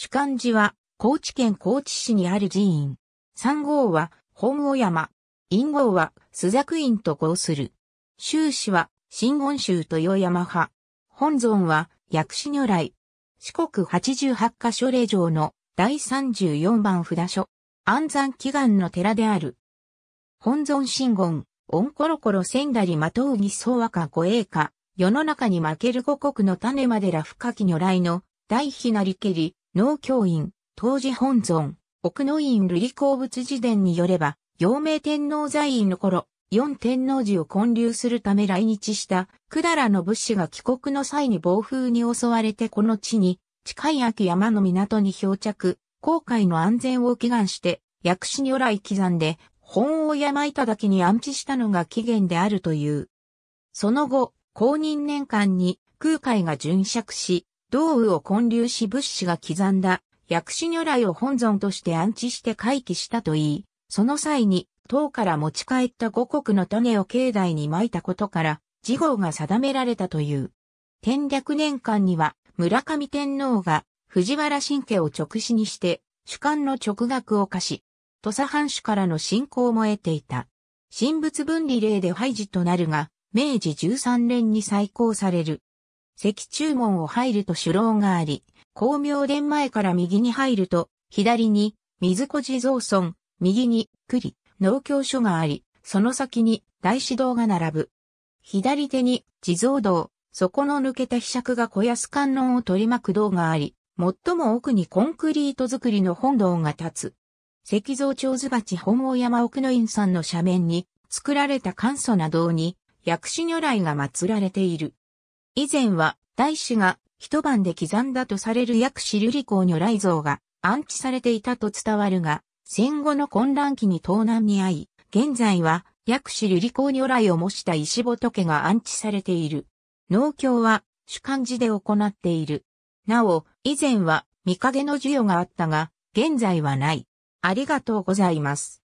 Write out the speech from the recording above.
主幹寺は、高知県高知市にある寺院。三号は、本尾山。陰号は、須作院と号する。修士は、新言宗豊山派。本尊は、薬師如来。四国八十八箇所霊城の第34番札所。安山祈願の寺である。本尊新言、オンコロコロせだりまとうぎそ和か護衛歌、世の中に負ける五国の種までら深き如来の、大ひなりけり、農教院、当時本尊、奥野院瑠璃鉱物寺伝によれば、陽明天皇在位の頃、四天皇寺を建立するため来日した百済の物資が帰国の際に暴風に襲われてこの地に近い秋山の港に漂着、航海の安全を祈願して、薬師如来刻んで、本を山頂に安置したのが起源であるという。その後、公認年間に空海が巡釈し、道雨を混流し物資が刻んだ薬師如来を本尊として安置して回帰したといい、その際に、唐から持ち帰った五穀の種を境内に撒いたことから、事号が定められたという。天略年間には、村上天皇が藤原神家を直視にして、主観の直学を課し、土佐藩主からの信仰も得ていた。神仏分離令で廃寺となるが、明治13年に再興される。石柱門を入ると首楼があり、光明殿前から右に入ると、左に、水子地蔵村、右に、栗、農協所があり、その先に、大師堂が並ぶ。左手に、地蔵堂、底の抜けた秘釈が小安観音を取り巻く堂があり、最も奥にコンクリート造りの本堂が立つ。石像長津鉢本王山奥の院さんの斜面に、作られた簡素な堂に、薬師如来が祀られている。以前は、大師が一晩で刻んだとされる薬師瑠璃光如来像が安置されていたと伝わるが、戦後の混乱期に盗難に遭い、現在は薬師瑠璃光如来を模した石仏が安置されている。農協は主幹事で行っている。なお、以前は見影の授与があったが、現在はない。ありがとうございます。